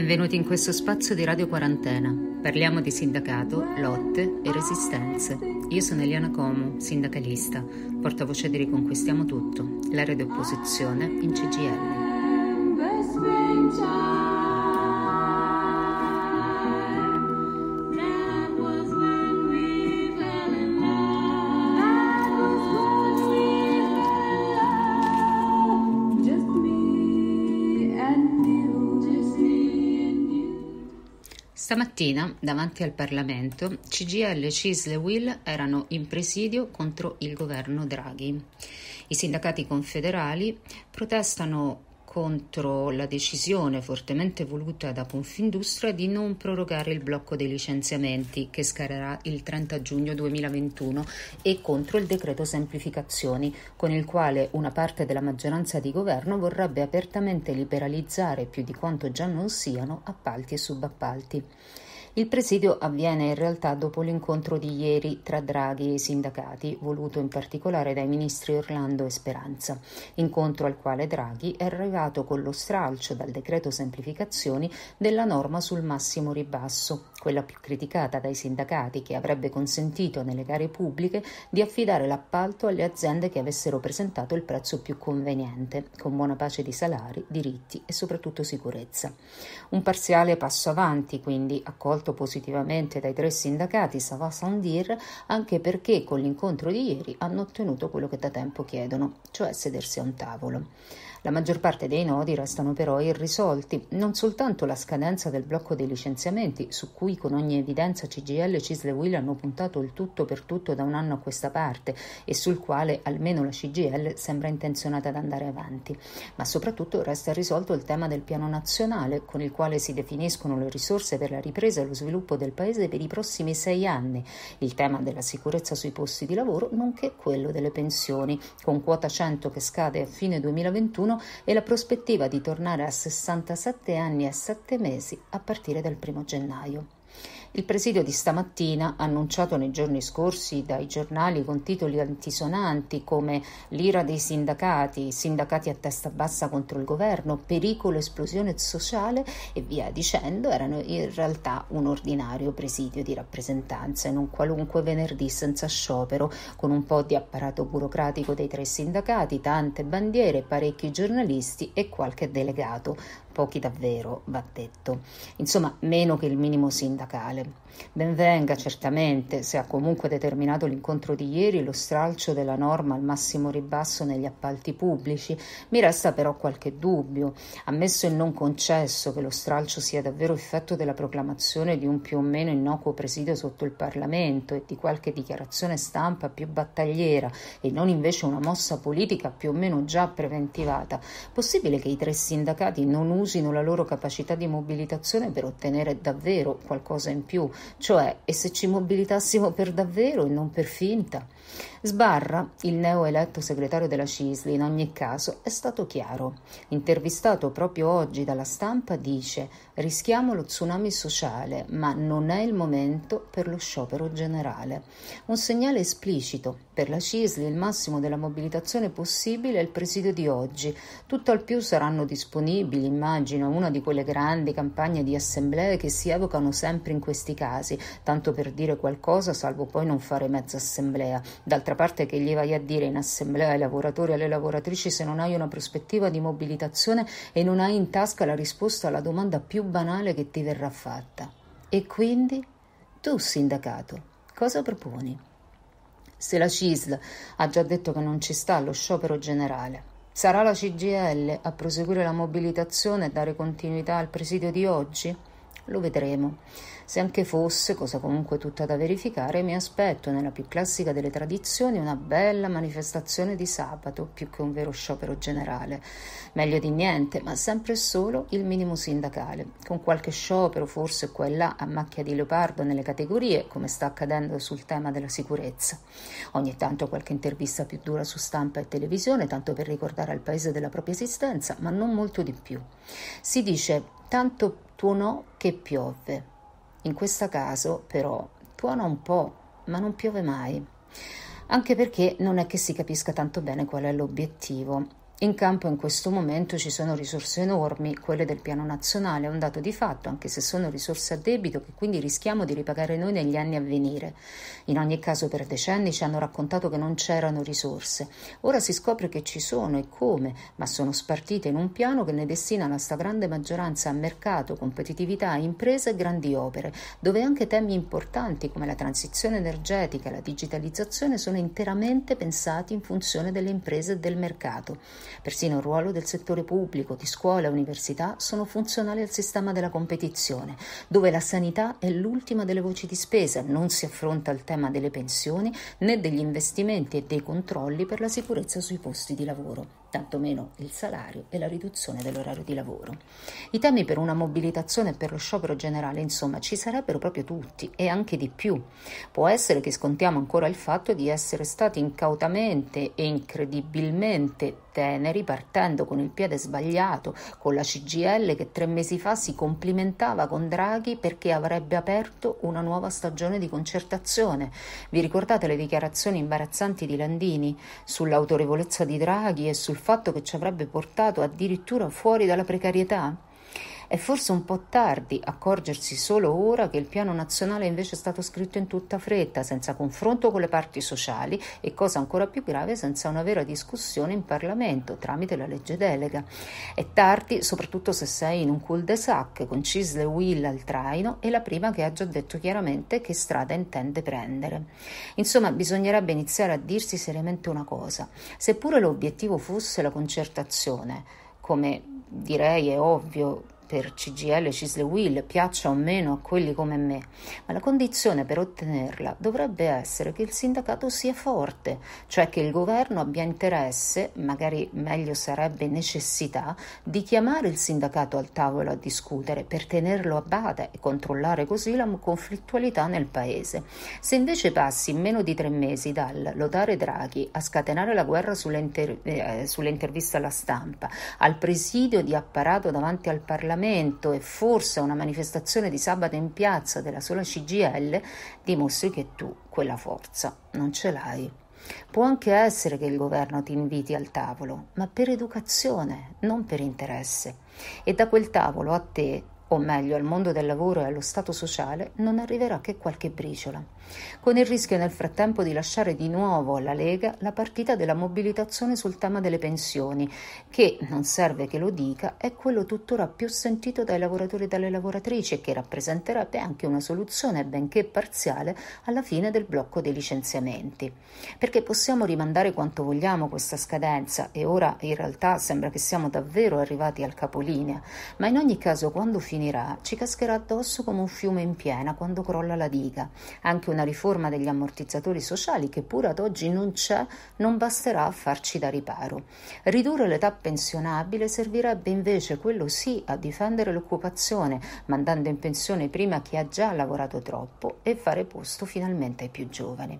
Benvenuti in questo spazio di Radio Quarantena. Parliamo di sindacato, lotte e resistenze. Io sono Eliana Como, sindacalista, portavoce di Riconquistiamo Tutto, l'area di opposizione in CGL. Stamattina, davanti al Parlamento, CGL, CISL e WIL erano in presidio contro il governo Draghi. I sindacati confederali protestano contro la decisione fortemente voluta da Confindustria di non prorogare il blocco dei licenziamenti che scaderà il 30 giugno 2021 e contro il decreto semplificazioni con il quale una parte della maggioranza di governo vorrebbe apertamente liberalizzare più di quanto già non siano appalti e subappalti. Il presidio avviene in realtà dopo l'incontro di ieri tra Draghi e i sindacati, voluto in particolare dai ministri Orlando e Speranza, incontro al quale Draghi è arrivato con lo stralcio dal decreto semplificazioni della norma sul massimo ribasso, quella più criticata dai sindacati, che avrebbe consentito nelle gare pubbliche di affidare l'appalto alle aziende che avessero presentato il prezzo più conveniente, con buona pace di salari, diritti e soprattutto sicurezza. Un parziale passo avanti, quindi, accolto positivamente dai tre sindacati Sava-Sandir, anche perché con l'incontro di ieri hanno ottenuto quello che da tempo chiedono, cioè sedersi a un tavolo. La maggior parte dei nodi restano però irrisolti, non soltanto la scadenza del blocco dei licenziamenti, su cui con ogni evidenza CGL e Cisle Will hanno puntato il tutto per tutto da un anno a questa parte e sul quale almeno la CGL sembra intenzionata ad andare avanti, ma soprattutto resta risolto il tema del piano nazionale con il quale si definiscono le risorse per la ripresa e lo sviluppo del Paese per i prossimi sei anni, il tema della sicurezza sui posti di lavoro nonché quello delle pensioni, con quota 100 che scade a fine 2021 2021 e la prospettiva di tornare a 67 anni e 7 mesi a partire dal 1 gennaio. Il presidio di stamattina, annunciato nei giorni scorsi dai giornali con titoli antisonanti come l'ira dei sindacati, sindacati a testa bassa contro il governo, pericolo esplosione sociale e via dicendo, erano in realtà un ordinario presidio di rappresentanza in un qualunque venerdì senza sciopero, con un po' di apparato burocratico dei tre sindacati, tante bandiere, parecchi giornalisti e qualche delegato pochi davvero, va detto. Insomma, meno che il minimo sindacale. Benvenga certamente se ha comunque determinato l'incontro di ieri lo stralcio della norma al massimo ribasso negli appalti pubblici. Mi resta però qualche dubbio. Ammesso e non concesso che lo stralcio sia davvero effetto della proclamazione di un più o meno innocuo presidio sotto il Parlamento e di qualche dichiarazione stampa più battagliera e non invece una mossa politica più o meno già preventivata, possibile che i tre sindacati non usino usino la loro capacità di mobilitazione per ottenere davvero qualcosa in più, cioè e se ci mobilitassimo per davvero e non per finta. Sbarra, il neoeletto segretario della CISL, in ogni caso è stato chiaro. Intervistato proprio oggi dalla stampa, dice: Rischiamo lo tsunami sociale, ma non è il momento per lo sciopero generale. Un segnale esplicito. Per la CISL il massimo della mobilitazione possibile è il presidio di oggi. Tutto al più saranno disponibili, immagini immagino una di quelle grandi campagne di assemblee che si evocano sempre in questi casi, tanto per dire qualcosa salvo poi non fare mezza assemblea. D'altra parte che gli vai a dire in assemblea ai lavoratori e alle lavoratrici se non hai una prospettiva di mobilitazione e non hai in tasca la risposta alla domanda più banale che ti verrà fatta. E quindi tu, sindacato, cosa proponi? Se la CISL ha già detto che non ci sta allo sciopero generale, Sarà la CGL a proseguire la mobilitazione e dare continuità al presidio di oggi? Lo vedremo. Se anche fosse, cosa comunque tutta da verificare, mi aspetto nella più classica delle tradizioni una bella manifestazione di sabato, più che un vero sciopero generale. Meglio di niente, ma sempre e solo il minimo sindacale, con qualche sciopero forse qua e là a macchia di leopardo nelle categorie, come sta accadendo sul tema della sicurezza. Ogni tanto qualche intervista più dura su stampa e televisione, tanto per ricordare al paese della propria esistenza, ma non molto di più. Si dice tanto tuonò che piove. In questo caso, però, tuona un po', ma non piove mai. Anche perché non è che si capisca tanto bene qual è l'obiettivo in campo in questo momento ci sono risorse enormi, quelle del piano nazionale, è un dato di fatto, anche se sono risorse a debito che quindi rischiamo di ripagare noi negli anni a venire. In ogni caso per decenni ci hanno raccontato che non c'erano risorse. Ora si scopre che ci sono e come, ma sono spartite in un piano che ne destina la stragrande maggioranza a mercato, competitività, imprese e grandi opere, dove anche temi importanti come la transizione energetica e la digitalizzazione sono interamente pensati in funzione delle imprese e del mercato. Persino il ruolo del settore pubblico, di scuola e università, sono funzionali al sistema della competizione, dove la sanità è l'ultima delle voci di spesa, non si affronta il tema delle pensioni né degli investimenti e dei controlli per la sicurezza sui posti di lavoro tantomeno il salario e la riduzione dell'orario di lavoro. I temi per una mobilitazione e per lo sciopero generale, insomma, ci sarebbero proprio tutti e anche di più. Può essere che scontiamo ancora il fatto di essere stati incautamente e incredibilmente teneri partendo con il piede sbagliato, con la CGL che tre mesi fa si complimentava con Draghi perché avrebbe aperto una nuova stagione di concertazione. Vi ricordate le dichiarazioni imbarazzanti di Landini sull'autorevolezza di Draghi e sul il fatto che ci avrebbe portato addirittura fuori dalla precarietà? È forse un po' tardi accorgersi solo ora che il piano nazionale invece è stato scritto in tutta fretta, senza confronto con le parti sociali e, cosa ancora più grave, senza una vera discussione in Parlamento tramite la legge delega. È tardi soprattutto se sei in un cul-de-sac con Cisle Will al traino e la prima che ha già detto chiaramente che strada intende prendere. Insomma, bisognerebbe iniziare a dirsi seriamente una cosa. Seppure l'obiettivo fosse la concertazione, come direi è ovvio per CGL Cisle Will piaccia o meno a quelli come me, ma la condizione per ottenerla dovrebbe essere che il sindacato sia forte, cioè che il governo abbia interesse, magari meglio sarebbe necessità, di chiamare il sindacato al tavolo a discutere per tenerlo a bada e controllare così la conflittualità nel paese. Se invece passi meno di tre mesi dal lodare Draghi a scatenare la guerra eh, sull'intervista alla stampa, al presidio di apparato davanti al Parlamento, comportamento e forse una manifestazione di sabato in piazza della sola CGL dimostri che tu quella forza non ce l'hai. Può anche essere che il governo ti inviti al tavolo, ma per educazione, non per interesse. E da quel tavolo a te, o meglio al mondo del lavoro e allo Stato sociale, non arriverà che qualche briciola con il rischio nel frattempo di lasciare di nuovo alla Lega la partita della mobilitazione sul tema delle pensioni, che, non serve che lo dica, è quello tuttora più sentito dai lavoratori e dalle lavoratrici e che rappresenterebbe anche una soluzione, benché parziale, alla fine del blocco dei licenziamenti. Perché possiamo rimandare quanto vogliamo questa scadenza e ora in realtà sembra che siamo davvero arrivati al capolinea, ma in ogni caso quando finirà ci cascherà addosso come un fiume in piena quando crolla la diga, anche una una riforma degli ammortizzatori sociali che pure ad oggi non c'è, non basterà a farci da riparo. Ridurre l'età pensionabile servirebbe invece, quello sì, a difendere l'occupazione, mandando in pensione prima chi ha già lavorato troppo e fare posto finalmente ai più giovani.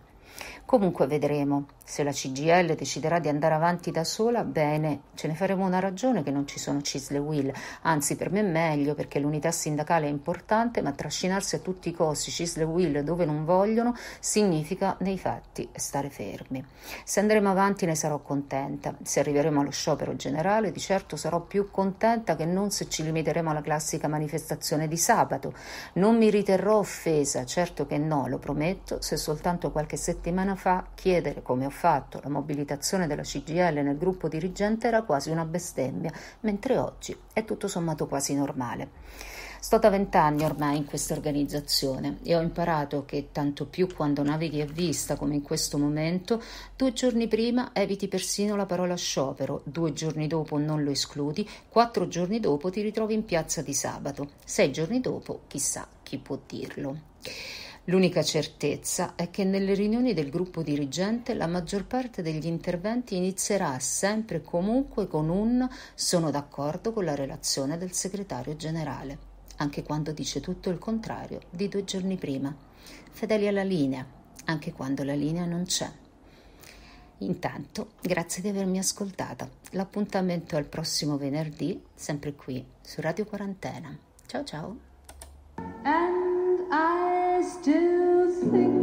Comunque vedremo. Se la CGL deciderà di andare avanti da sola, bene, ce ne faremo una ragione che non ci sono Cisle Will, anzi per me è meglio perché l'unità sindacale è importante, ma trascinarsi a tutti i costi Cisle Will dove non vogliono significa nei fatti stare fermi. Se andremo avanti ne sarò contenta, se arriveremo allo sciopero generale di certo sarò più contenta che non se ci limiteremo alla classica manifestazione di sabato. Non mi riterrò offesa, certo che no, lo prometto, se soltanto qualche settimana fa chiedere come ho fatto la mobilitazione della CGL nel gruppo dirigente era quasi una bestemmia, mentre oggi è tutto sommato quasi normale. Sto da vent'anni ormai in questa organizzazione e ho imparato che tanto più quando navighi a vista come in questo momento, due giorni prima eviti persino la parola sciopero, due giorni dopo non lo escludi, quattro giorni dopo ti ritrovi in piazza di sabato, sei giorni dopo chissà chi può dirlo. L'unica certezza è che nelle riunioni del gruppo dirigente la maggior parte degli interventi inizierà sempre e comunque con un sono d'accordo con la relazione del segretario generale, anche quando dice tutto il contrario di due giorni prima, fedeli alla linea, anche quando la linea non c'è. Intanto, grazie di avermi ascoltata. L'appuntamento è al prossimo venerdì, sempre qui su Radio Quarantena. Ciao ciao. Ah. things.